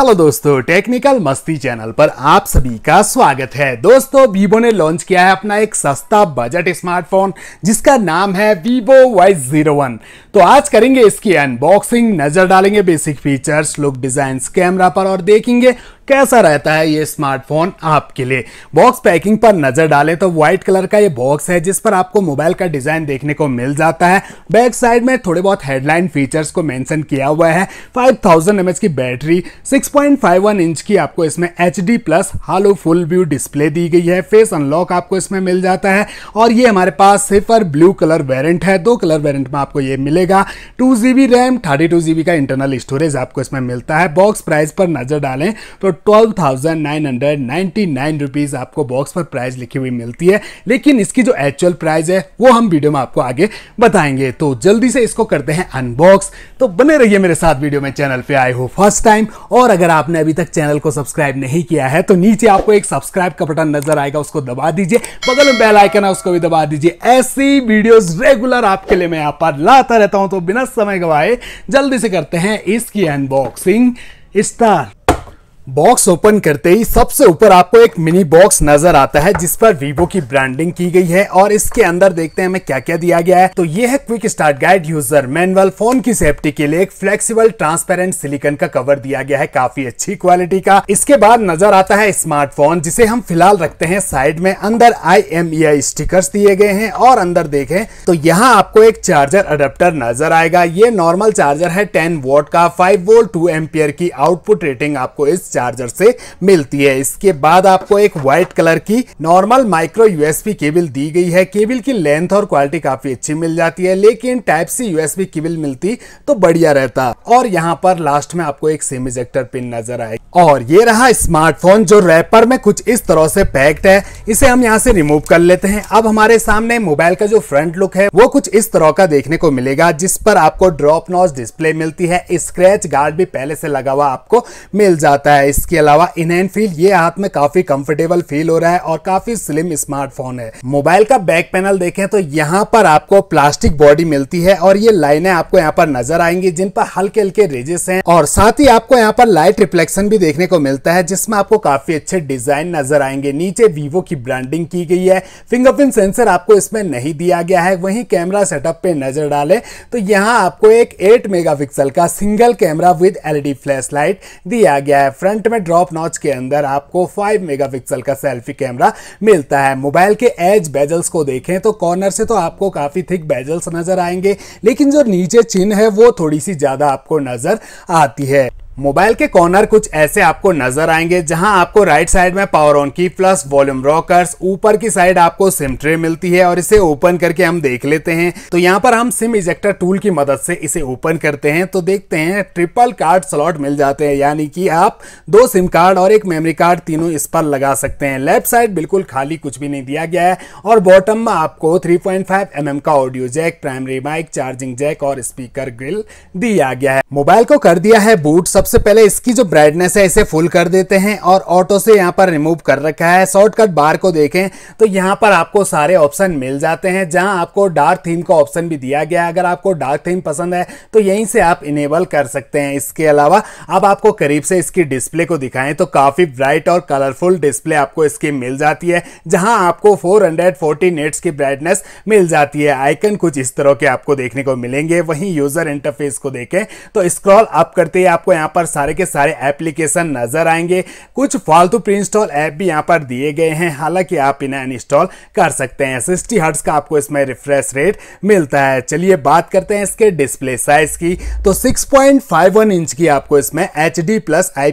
hello दोस्तों technical मस्ती channel पर आप सभी का स्वागत है दोस्तों वीवो ने लॉन्च किया है अपना एक सस्ता बजट स्मार्टफोन जिसका नाम है वीवो वाई जीरो वन तो आज करेंगे इसकी अनबॉक्सिंग नजर डालेंगे basic features look design camera पर और देखेंगे कैसा रहता है ये स्मार्टफोन आपके लिए बॉक्स पैकिंग पर नजर डालें तो व्हाइट कलर का ये बॉक्स है जिस पर आपको मोबाइल का डिजाइन देखने को मिल जाता है बैक साइड में थोड़े बहुत हेडलाइन फीचर्स को मेंशन किया हुआ है 5000 थाउजेंड की बैटरी 6.51 इंच की आपको इसमें H plus halo full view display दी गई है फेस अनलॉक आपको इसमें मिल जाता है और ये हमारे पास सिफर ब्लू कलर वेरेंट है दो कलर वेरेंट में आपको ये मिलेगा टू रैम थर्टी का इंटरनल स्टोरेज आपको इसमें मिलता है बॉक्स प्राइस पर नजर डालें तो twelve thousand nine hundred nine rupees आपको बॉक्स पर प्राइस लिखी हुई मिलती है लेकिन इसकी जो एक्चुअल प्राइस है वो हम वीडियो में आपको आगे बताएंगे तो जल्दी से इसको करते हैं अनबॉक्स तो बने रहिए मेरे साथ वीडियो में चैनल पे आए हो फर्स्ट टाइम और अगर आपने अभी तक चैनल को सब्सक्राइब नहीं किया है तो नीचे आपको एक सब्सक्राइब का बटन नजर आएगा उसको दबा दीजिए बगल में बेल आइकन है उसको भी दबा दीजिए ऐसी वीडियोस रेगुलर आपके लिए मैं यहाँ पर लाता रहता हूं तो बिना समय गवाए जल्दी से करते हैं इसकी अनबॉक्सिंग स्टार बॉक्स ओपन करते ही सबसे ऊपर आपको एक मिनी बॉक्स नजर आता है जिस पर वीवो की ब्रांडिंग की गई है और इसके अंदर देखते हैं हमें क्या क्या दिया गया है तो ये है quick start guide user manual phone की सेफ्टी के लिए एक फ्लेक्सिबल ट्रांसपेरेंट सिलिकन का कवर दिया गया है काफी अच्छी क्वालिटी का इसके बाद नजर आता है स्मार्टफोन जिसे हम फिलहाल रखते हैं साइड में अंदर I M E I stickers दिए गए हैं और अंदर देखे तो यहाँ आपको एक चार्जर अडेप्टर नजर आएगा ये नॉर्मल चार्जर है टेन वोट का फाइव वोल्ट टू एम्पियर की आउटपुट रेटिंग आपको इस चार्जर से मिलती है इसके बाद आपको एक व्हाइट कलर की नॉर्मल माइक्रो यूएसबी केबल दी गई है केबल की लेंथ और क्वालिटी काफी अच्छी मिल जाती है लेकिन टाइप सी यूएसबी केबल मिलती तो बढ़िया रहता और यहाँ पर लास्ट में आपको एक सेम इजेक्टर पिन नजर आए और ये रहा स्मार्टफोन जो रैपर में कुछ इस तरह से पैक्ड है इसे हम यहाँ से रिमूव कर लेते हैं अब हमारे सामने मोबाइल का जो फ्रंट लुक है वो कुछ इस तरह का देखने को मिलेगा जिस पर आपको ड्रॉप नॉज डिस्प्ले मिलती है स्क्रैच गार्ड भी पहले से लगा हुआ आपको मिल जाता है इसके अलावा इन हैंड फील ये हाथ में काफी कंफर्टेबल फील हो रहा है और काफी स्लिम स्मार्टफोन है मोबाइल का बैक पैनल देखें तो यहाँ पर आपको प्लास्टिक बॉडी मिलती है और ये लाइनें आपको यहाँ पर नजर आएंगी जिन पर हल्के हल्के रेजेस हैं और साथ ही आपको यहाँ पर लाइट रिफ्लेक्शन भी देखने को मिलता है जिसमें आपको काफी अच्छे डिजाइन नजर आएंगे नीचे वीवो की ब्रांडिंग की गई है फिंगरप्रिंट सेंसर आपको इसमें नहीं दिया गया है वही कैमरा सेटअप पे नजर डाले तो यहाँ आपको एक एट मेगा का single camera with LED flash light दिया गया है फ्रंट फ्रंट में ड्रॉप नॉच के अंदर आपको 5 मेगापिक्सल का सेल्फी कैमरा मिलता है मोबाइल के एज बेजल्स को देखें तो कॉर्नर से तो आपको काफ़ी थिक बेजल्स नज़र आएंगे लेकिन जो नीचे चिन्ह है वो थोड़ी सी ज़्यादा आपको नज़र आती है मोबाइल के कॉर्नर कुछ ऐसे आपको नजर आएंगे जहां आपको राइट साइड में power on key plus volume rockers ऊपर की साइड आपको सिम ट्रे मिलती है और इसे ओपन करके हम देख लेते हैं तो यहां पर हम सिम इजेक्टर टूल की मदद से इसे ओपन करते हैं तो देखते हैं ट्रिपल कार्ड स्लॉट मिल जाते हैं यानी कि आप दो सिम कार्ड और एक मेमोरी कार्ड तीनों इस पर लगा सकते हैं लेफ्ट साइड बिल्कुल खाली कुछ भी नहीं दिया गया है और बॉटम में आपको थ्री पॉइंट mm का audio jack primary mic charging jack और स्पीकर ग्रिल दिया गया है मोबाइल को कर दिया है बूट सबसे पहले इसकी जो ब्राइटनेस है इसे फुल कर देते हैं और ऑटो से यहाँ पर रिमूव कर रखा है शॉर्टकट बार को देखें तो यहाँ पर आपको सारे ऑप्शन मिल जाते हैं जहाँ आपको डार्क थीम का ऑप्शन भी दिया गया है अगर आपको डार्क थीम पसंद है तो यहीं से आप इनेबल कर सकते हैं इसके अलावा अब आपको करीब से इसकी डिस्प्ले को दिखाएं तो काफ़ी ब्राइट और कलरफुल डिस्प्ले आपको इसकी मिल जाती है जहाँ आपको फोर नेट्स की ब्राइटनेस मिल जाती है आइकन कुछ इस तरह के आपको देखने को मिलेंगे वहीं यूजर इंटरफेस को देखें तो स्क्रॉल अप करते ही आपको यहाँ यहाँ पर सारे के सारे एप्लीकेशन नजर आएंगे कुछ फालतू प्री इंस्टॉल ऐप भी यहाँ पर दिए गए हैं हालांकि आप इन्हें अनइंस्टॉल कर सकते हैं सिक्सटी हर्ट्स का आपको इसमें रिफ्रेश रेट मिलता है चलिए बात करते हैं इसके डिस्प्ले साइज की तो 6.51 इंच की आपको इसमें H D plus I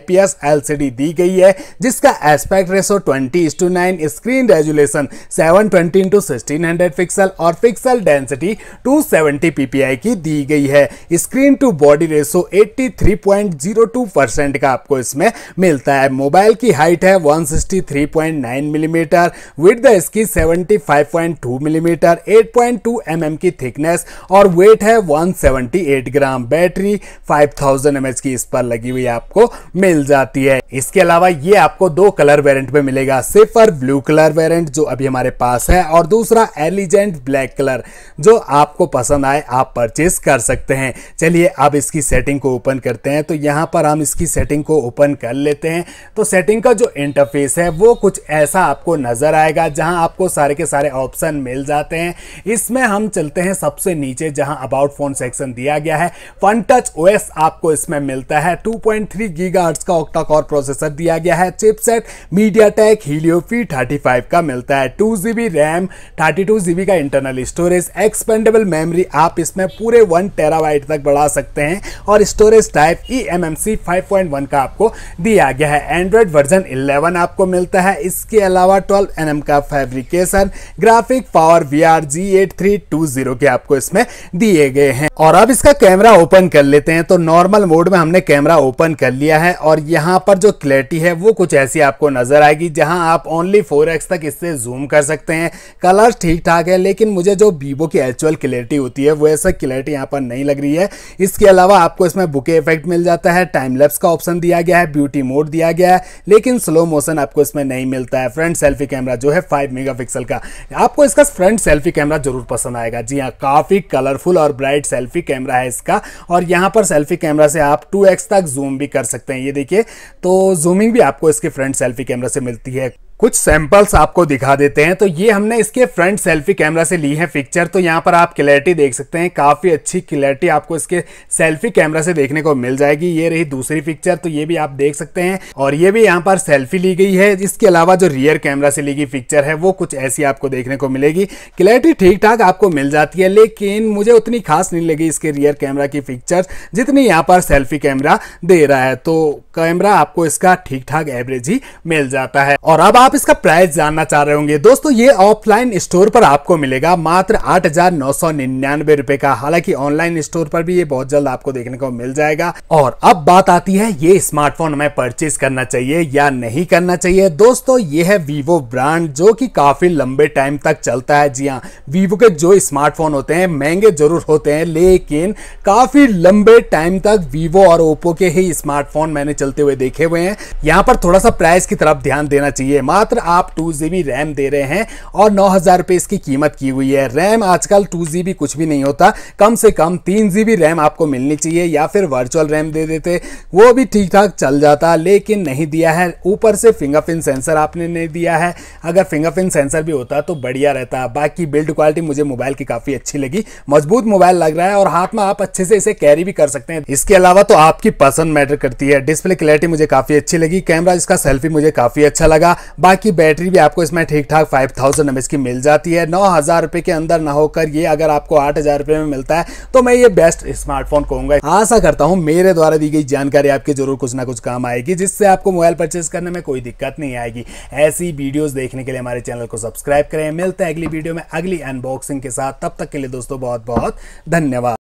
LCD दी गई है जिसका aspect ratio twenty is to nine screen resolution seven twenty into sixteen pixel और pixel density two seventy PPI की दी गई है स्क्रीन टू बॉडी रेशो 83.0 का आपको इसमें मिलता है मोबाइल की हाइट है 163.9 मिलीमीटर विद द इसकी 75.2 मिलीमीटर 8.2 एमएम की थिकनेस और वेट है 178 ग्राम बैटरी 5000 थाउजेंड की इस पर लगी हुई आपको मिल जाती है इसके अलावा ये आपको दो कलर वेरिएंट में मिलेगा सिफर ब्लू कलर वेरिएंट जो अभी हमारे पास है और दूसरा एलिजेंट ब्लैक कलर जो आपको पसंद आए आप परचेस कर सकते हैं चलिए अब इसकी सेटिंग को ओपन करते हैं तो यहाँ यहाँ पर हम इसकी सेटिंग को ओपन कर लेते हैं तो सेटिंग का जो इंटरफेस है वो कुछ ऐसा आपको नज़र आएगा जहाँ आपको सारे के सारे ऑप्शन मिल जाते हैं इसमें हम चलते हैं सबसे नीचे जहाँ अबाउट फोन सेक्शन दिया गया है फन टच ओ आपको इसमें मिलता है टू पॉइंट का ऑक्टा कॉर प्रोसेसर दिया गया है chipset MediaTek Helio P P thirty का मिलता है two G RAM thirty two का इंटरनल स्टोरेज एक्सपेंडेबल मेमरी आप इसमें पूरे वन वाइट तक बढ़ा सकते हैं और storage type e M MMC 5.1 का आपको दिया गया है एंड्रॉयड वर्जन 11 आपको मिलता है इसके अलावा 12 एनएम का fabrication graphic power V R G eight three two zero के आपको इसमें दिए गए हैं और अब इसका कैमरा ओपन कर लेते हैं तो नॉर्मल मोड में हमने कैमरा ओपन कर लिया है और यहाँ पर जो क्लैरिटी है वो कुछ ऐसी आपको नजर आएगी जहाँ आप ओनली फोर तक इससे जूम कर सकते हैं कलर ठीक ठाक है लेकिन मुझे जो वीवो की एक्चुअल क्लैरिटी होती है वो ऐसा क्लैरिटी यहाँ पर नहीं लग रही है इसके अलावा आपको इसमें बुके इफेक्ट मिल जाता है है टाइम लेप्स का ऑप्शन दिया गया है ब्यूटी मोड दिया गया है लेकिन स्लो मोशन आपको इसमें नहीं मिलता है फ्रंट सेल्फी कैमरा जो है फाइव मेगा का आपको इसका फ्रंट सेल्फी कैमरा जरूर पसंद आएगा जी हाँ काफ़ी कलरफुल और ब्राइट सेल्फी कैमरा है इसका और यहाँ पर सेल्फी कैमरा से आप टू तक जूम भी कर सकते हैं ये देखिए तो जूमिंग भी आपको इसके फ्रंट सेल्फी कैमरा से मिलती है कुछ सैंपल्स आपको दिखा देते हैं तो ये हमने इसके फ्रंट सेल्फी कैमरा से ली है पिक्चर तो यहाँ पर आप क्लैरिटी देख सकते हैं काफ़ी अच्छी क्लैरिटी आपको इसके सेल्फी कैमरा से देखने को मिल जाएगी ये रही दूसरी पिक्चर तो ये भी आप देख सकते हैं और ये भी यहाँ पर सेल्फी ली गई है इसके अलावा जो रियर कैमरा से ली गई पिक्चर है वो कुछ ऐसी आपको देखने को मिलेगी क्लैरिटी ठीक ठाक आपको मिल जाती है लेकिन मुझे उतनी खास नहीं लगी इसके रियर कैमरा की पिक्चर जितनी यहाँ पर सेल्फी कैमरा दे रहा है तो कैमरा आपको इसका ठीक ठाक एवरेज ही मिल जाता है और अब आप आप इसका प्राइस जानना चाह रहे होंगे दोस्तों ये ऑफलाइन स्टोर पर आपको मिलेगा मात्र आठ हजार नौ सौ निन्यानवे रुपए का हालांकि ऑनलाइन स्टोर पर भी ये बहुत जल्द आपको देखने को मिल जाएगा और अब बात आती है ये स्मार्टफोन हमें परचेज करना चाहिए या नहीं करना चाहिए दोस्तों ये है वीवो ब्रांड जो की काफी लंबे टाइम तक चलता है जी हाँ वीवो के जो स्मार्टफोन होते हैं महंगे जरूर होते हैं लेकिन काफी लंबे टाइम तक वीवो और ओप्पो के ही स्मार्टफोन मैंने चलते हुए देखे हुए हैं यहाँ पर थोड़ा सा प्राइस की तरफ ध्यान देना चाहिए मात्र आप टू जी रैम दे रहे हैं और नौ हज़ार रुपये इसकी कीमत की हुई है रैम आजकल टू जी कुछ भी नहीं होता कम से कम तीन जी रैम आपको मिलनी चाहिए या फिर वर्चुअल रैम दे देते वो भी ठीक ठाक चल जाता लेकिन नहीं दिया है ऊपर से फिंगरप्रिंट सेंसर आपने नहीं दिया है अगर फिंगरप्रिंट सेंसर भी होता तो बढ़िया रहता बाकी बिल्ड क्वालिटी मुझे मोबाइल की काफ़ी अच्छी लगी मजबूत मोबाइल लग रहा है और हाथ में आप अच्छे से इसे कैरी भी कर सकते हैं इसके अलावा तो आपकी पसंद मैटर करती है डिस्प्ले क्लैरिटी मुझे काफ़ी अच्छी लगी कैमरा इसका सेल्फी मुझे काफ़ी अच्छा लगा बाकी बैटरी भी आपको इसमें ठीक ठाक फाइव थाउजेंड एम की मिल जाती है नौ हज़ार रुपये के अंदर ना होकर ये अगर आपको आठ हज़ार रुपए में मिलता है तो मैं ये बेस्ट स्मार्टफोन कहूंगा आशा करता हूँ मेरे द्वारा दी गई जानकारी आपके जरूर कुछ ना कुछ काम आएगी जिससे आपको मोबाइल परचेज करने में कोई दिक्कत नहीं आएगी ऐसी वीडियोज़ देखने के लिए हमारे चैनल को सब्सक्राइब करें मिलते हैं अगली वीडियो में अगली अनबॉक्सिंग के साथ तब तक के लिए दोस्तों बहुत बहुत धन्यवाद